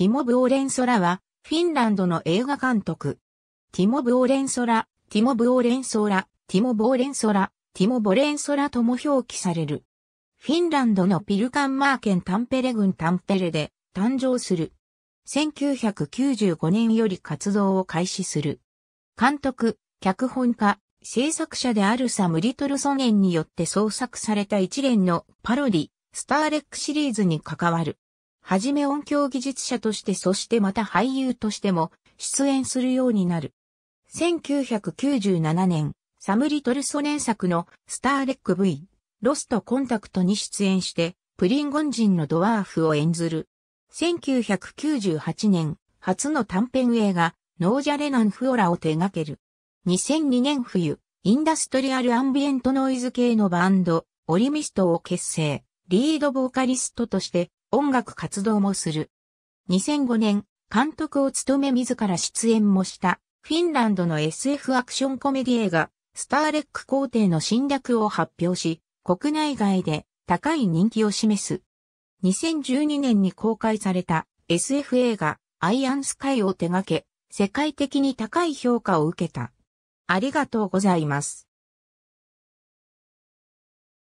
ティモ・ブオレンソラは、フィンランドの映画監督。ティモ・ブオレンソラ、ティモ・ブオレンソラ、ティモ・ボーレンソラ、ティモ・ボレンソラとも表記される。フィンランドのピルカンマー県タンペレ郡タンペレで誕生する。1995年より活動を開始する。監督、脚本家、制作者であるサム・リトルソネンによって創作された一連のパロディ、スターレックシリーズに関わる。はじめ音響技術者としてそしてまた俳優としても出演するようになる。1997年、サムリトルソ連作のスターレック V、ロストコンタクトに出演して、プリンゴン人のドワーフを演ずる。1998年、初の短編映画、ノージャレナンフオラを手掛ける。2002年冬、インダストリアルアンビエントノイズ系のバンド、オリミストを結成、リードボーカリストとして音楽活動もする。2005年、監督を務め自ら出演もした、フィンランドの SF アクションコメディ映画、スターレック皇帝の侵略を発表し、国内外で高い人気を示す。2012年に公開された SF 映画、アイアンスカイを手掛け、世界的に高い評価を受けた。ありがとうございます。